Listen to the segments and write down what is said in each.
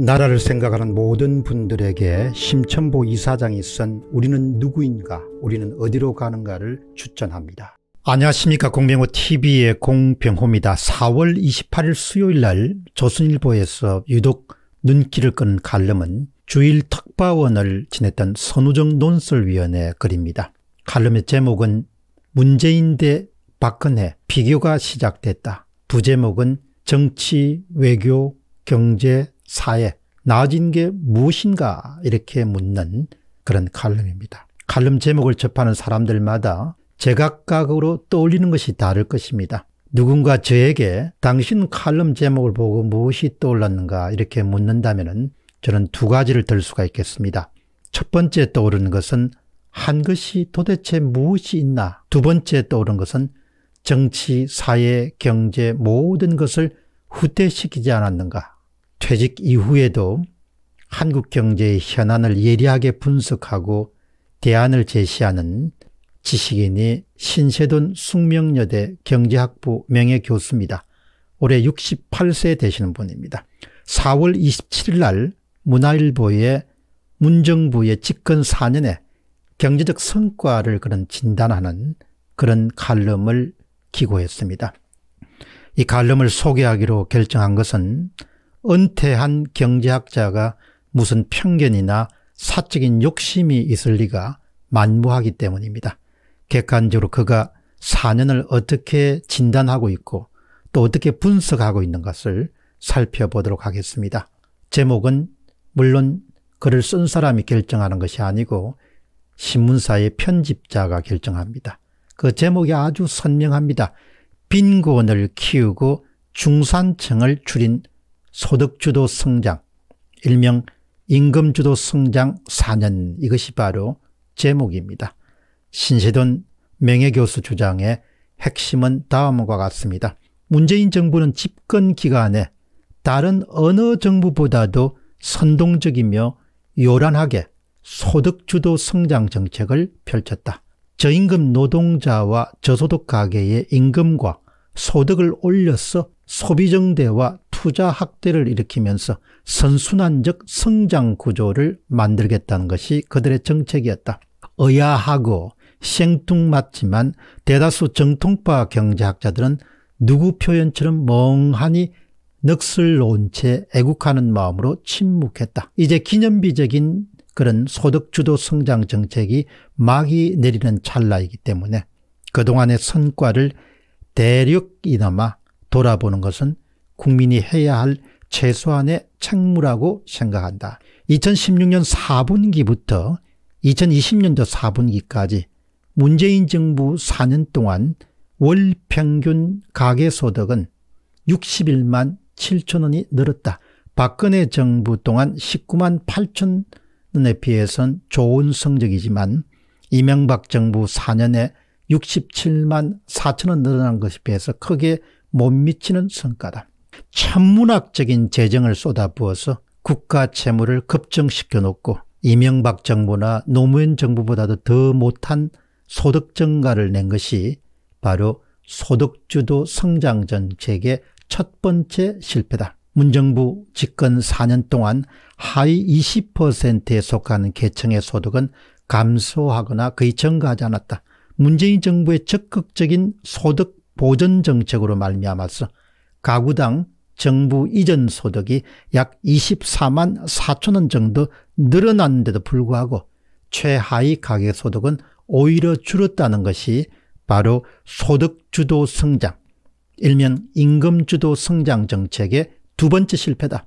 나라를 생각하는 모든 분들에게 심천보 이사장이 쓴 우리는 누구인가 우리는 어디로 가는가를 추천합니다. 안녕하십니까 공병호TV의 공병호입니다. 4월 28일 수요일날 조선일보에서 유독 눈길을 끈갈름은 주일 특파원을 지냈던 선우정 논설위원의 글입니다. 갈름의 제목은 문재인 대 박근혜 비교가 시작됐다. 부제목은 정치, 외교, 경제, 사회, 나아진 게 무엇인가 이렇게 묻는 그런 칼럼입니다. 칼럼 제목을 접하는 사람들마다 제각각으로 떠올리는 것이 다를 것입니다. 누군가 저에게 당신 칼럼 제목을 보고 무엇이 떠올랐는가 이렇게 묻는다면 저는 두 가지를 들 수가 있겠습니다. 첫 번째 떠오르는 것은 한 것이 도대체 무엇이 있나 두 번째 떠오른 것은 정치, 사회, 경제 모든 것을 후퇴시키지 않았는가 퇴직 이후에도 한국 경제의 현안을 예리하게 분석하고 대안을 제시하는 지식인이 신세돈 숙명여대 경제학부 명예교수입니다. 올해 68세 되시는 분입니다. 4월 27일 날 문화일보에 문정부의 집권 4년에 경제적 성과를 그런 진단하는 그런 칼럼을 기고했습니다. 이 칼럼을 소개하기로 결정한 것은 은퇴한 경제학자가 무슨 편견이나 사적인 욕심이 있을 리가 만무하기 때문입니다. 객관적으로 그가 사년을 어떻게 진단하고 있고 또 어떻게 분석하고 있는 것을 살펴보도록 하겠습니다. 제목은 물론 글을 쓴 사람이 결정하는 것이 아니고 신문사의 편집자가 결정합니다. 그 제목이 아주 선명합니다. 빈곤을 키우고 중산층을 줄인 소득주도 성장, 일명 임금주도 성장 4년 이것이 바로 제목입니다. 신세돈 명예교수 주장의 핵심은 다음과 같습니다. 문재인 정부는 집권 기간에 다른 어느 정부보다도 선동적이며 요란하게 소득주도 성장 정책을 펼쳤다. 저임금 노동자와 저소득 가계의 임금과 소득을 올려서 소비정대와 투자 학대를 일으키면서 선순환적 성장 구조를 만들겠다는 것이 그들의 정책이었다. 의아하고 생뚱맞지만 대다수 정통파 경제학자들은 누구 표현처럼 멍하니 넋을 놓은 채 애국하는 마음으로 침묵했다. 이제 기념비적인 그런 소득주도 성장 정책이 막이 내리는 찰나이기 때문에 그동안의 성과를 대륙이나마 돌아보는 것은 국민이 해야 할 최소한의 책무라고 생각한다. 2016년 4분기부터 2020년도 4분기까지 문재인 정부 4년 동안 월 평균 가계소득은 61만 7천 원이 늘었다. 박근혜 정부 동안 19만 8천 원에 비해선 좋은 성적이지만 이명박 정부 4년에 67만 4천 원 늘어난 것에 비해서 크게 못 미치는 성과다. 천문학적인 재정을 쏟아부어서 국가 채무를 급증시켜 놓고 이명박 정부나 노무현 정부보다도 더 못한 소득 증가를 낸 것이 바로 소득주도 성장 정책의 첫 번째 실패다. 문정부 집권 4년 동안 하위 20%에 속하는 계층의 소득은 감소하거나 거의 증가하지 않았다. 문재인 정부의 적극적인 소득 보전 정책으로 말미암아서 가구당 정부 이전 소득이 약 24만 4천 원 정도 늘어났는데도 불구하고 최하위 가계소득은 오히려 줄었다는 것이 바로 소득주도 성장, 일명 임금주도 성장 정책의 두 번째 실패다.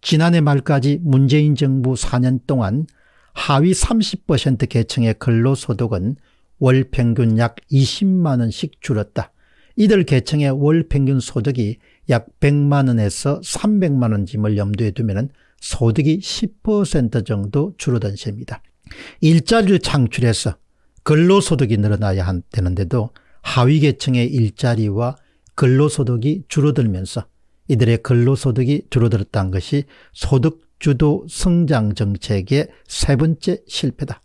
지난해 말까지 문재인 정부 4년 동안 하위 30% 계층의 근로소득은 월 평균 약 20만 원씩 줄었다. 이들 계층의 월 평균 소득이 약 100만 원에서 300만 원쯤을 염두에 두면 소득이 10% 정도 줄어든 셈입니다. 일자리를 창출해서 근로소득이 늘어나야 되는데도 하위 계층의 일자리와 근로소득이 줄어들면서 이들의 근로소득이 줄어들었다는 것이 소득주도 성장 정책의 세 번째 실패다.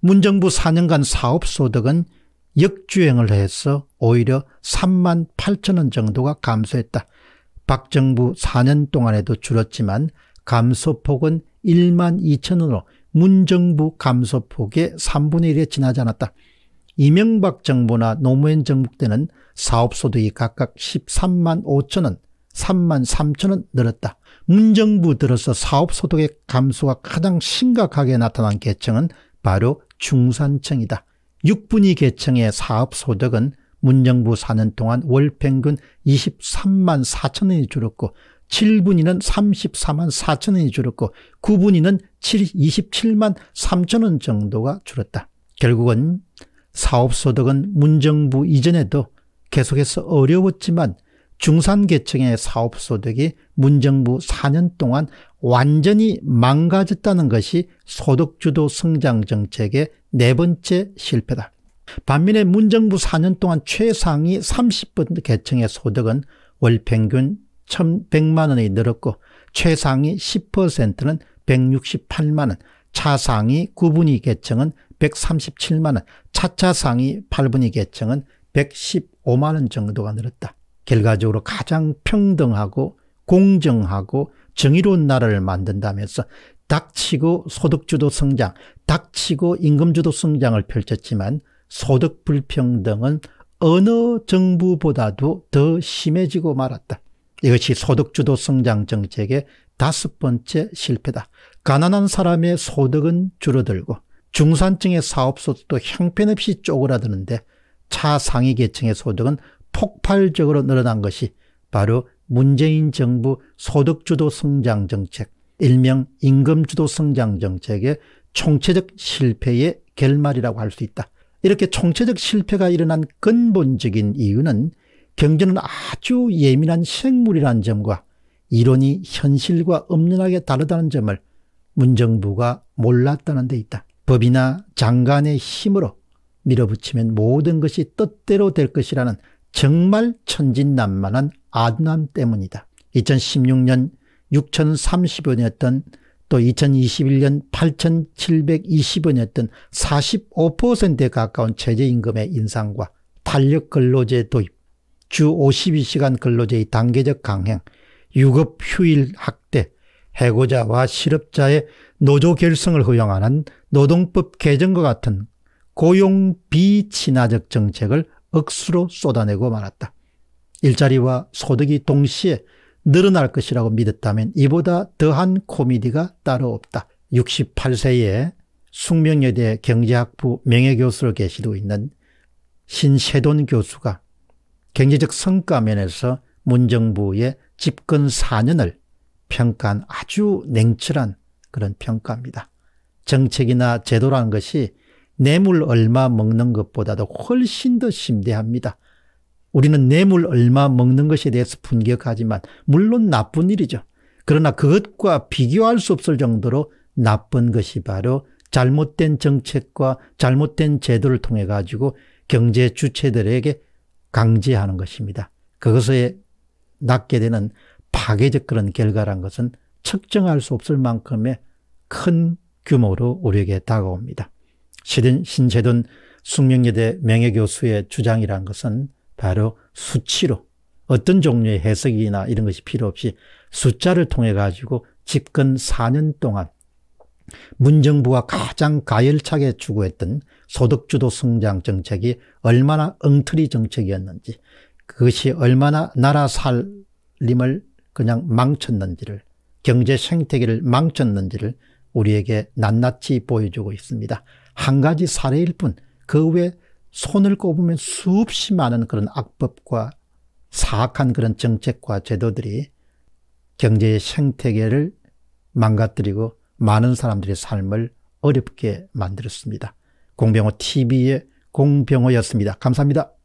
문정부 4년간 사업소득은 역주행을 해서 오히려 3만 8천 원 정도가 감소했다. 박정부 4년 동안에도 줄었지만 감소폭은 1만 2천 원으로 문정부 감소폭의 3분의 1에 지나지 않았다. 이명박 정부나 노무현 정부 때는 사업소득이 각각 13만 5천 원, 3만 3천 원 늘었다. 문정부 들어서 사업소득의 감소가 가장 심각하게 나타난 계층은 바로 중산층이다. 6분위 계층의 사업소득은 문정부 4년 동안 월 평균 23만 4천 원이 줄었고 7분위는 34만 4천 원이 줄었고 9분위는 7, 27만 3천 원 정도가 줄었다. 결국은 사업소득은 문정부 이전에도 계속해서 어려웠지만 중산계층의 사업소득이 문정부 4년 동안 완전히 망가졌다는 것이 소득주도 성장정책의 네 번째 실패다. 반면에 문정부 4년 동안 최상위 30번 계층의 소득은 월 평균 1,100만 원이 늘었고 최상위 10%는 168만 원, 차상위 9분위 계층은 137만 원, 차차상위 8분위 계층은 115만 원 정도가 늘었다. 결과적으로 가장 평등하고 공정하고 정의로운 나라를 만든다면서 닥치고 소득주도 성장, 닥치고 임금주도 성장을 펼쳤지만 소득 불평등은 어느 정부보다도 더 심해지고 말았다. 이것이 소득주도 성장 정책의 다섯 번째 실패다. 가난한 사람의 소득은 줄어들고 중산층의 사업소득도 형편없이 쪼그라드는데 차상위 계층의 소득은 폭발적으로 늘어난 것이 바로 문재인 정부 소득주도 성장 정책, 일명 임금주도 성장 정책의 총체적 실패의 결말이라고 할 수 있다. 이렇게 총체적 실패가 일어난 근본적인 이유는 경제는 아주 예민한 생물이라는 점과 이론이 현실과 엄연하게 다르다는 점을 문정부가 몰랐다는 데 있다. 법이나 장관의 힘으로 밀어붙이면 모든 것이 뜻대로 될 것이라는 정말 천진난만한 아둔함 때문이다. 2016년 6,030원이었던 또 2021년 8,720원이었던 45%에 가까운 최저임금의 인상과 탄력 근로제 도입, 주 52시간 근로제의 단계적 강행, 유급 휴일 확대, 해고자와 실업자의 노조 결성을 허용하는 노동법 개정과 같은 고용 비친화적 정책을 억수로 쏟아내고 말았다. 일자리와 소득이 동시에 늘어날 것이라고 믿었다면 이보다 더한 코미디가 따로 없다. 68세에 숙명여대 경제학부 명예교수로 계시고 있는 신세돈 교수가 경제적 성과 면에서 문정부의 집권 4년을 평가한 아주 냉철한 그런 평가입니다. 정책이나 제도라는 것이 뇌물 얼마 먹는 것보다도 훨씬 더 심대합니다. 우리는 뇌물 얼마 먹는 것에 대해서 분격하지만 물론 나쁜 일이죠. 그러나 그것과 비교할 수 없을 정도로 나쁜 것이 바로 잘못된 정책과 잘못된 제도를 통해 가지고 경제 주체들에게 강제하는 것입니다. 그것에 낳게 되는 파괴적 그런 결과란 것은 측정할 수 없을 만큼의 큰 규모로 우리에게 다가옵니다. 시린 신재돈 숙명여대 명예교수의 주장이란 것은 바로 수치로 어떤 종류의 해석이나 이런 것이 필요 없이 숫자를 통해 가지고 집권 4년 동안 문정부가 가장 가열차게 추구했던 소득주도 성장 정책이 얼마나 엉터리 정책이었는지 그것이 얼마나 나라 살림을 그냥 망쳤는지를 경제 생태계를 망쳤는지를 우리에게 낱낱이 보여주고 있습니다. 한 가지 사례일 뿐, 그 외 손을 꼽으면 수없이 많은 그런 악법과 사악한 그런 정책과 제도들이 경제의 생태계를 망가뜨리고 많은 사람들의 삶을 어렵게 만들었습니다. 공병호 TV의 공병호였습니다. 감사합니다.